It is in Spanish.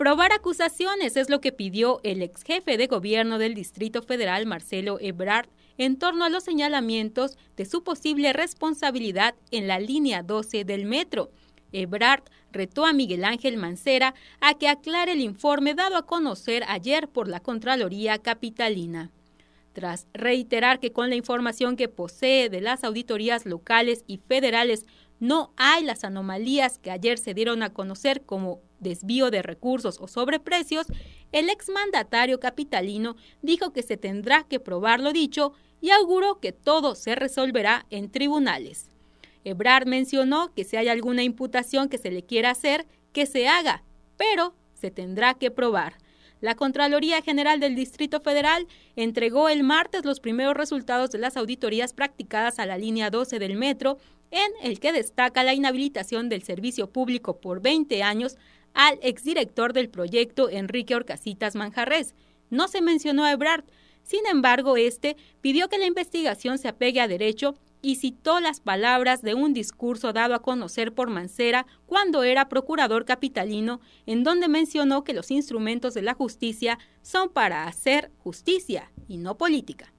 Probar acusaciones es lo que pidió el ex jefe de gobierno del Distrito Federal, Marcelo Ebrard, en torno a los señalamientos de su posible responsabilidad en la línea 12 del metro. Ebrard retó a Miguel Ángel Mancera a que aclare el informe dado a conocer ayer por la Contraloría Capitalina tras reiterar que con la información que posee de las auditorías locales y federales no hay las anomalías que ayer se dieron a conocer como desvío de recursos o sobreprecios, el exmandatario capitalino dijo que se tendrá que probar lo dicho y auguró que todo se resolverá en tribunales. Ebrard mencionó que si hay alguna imputación que se le quiera hacer, que se haga, pero se tendrá que probar. La Contraloría General del Distrito Federal entregó el martes los primeros resultados de las auditorías practicadas a la línea 12 del metro, en el que destaca la inhabilitación del servicio público por 20 años al exdirector del proyecto Enrique Orcasitas Manjarres. No se mencionó a Ebrard, sin embargo, este pidió que la investigación se apegue a derecho y citó las palabras de un discurso dado a conocer por Mancera cuando era procurador capitalino, en donde mencionó que los instrumentos de la justicia son para hacer justicia y no política.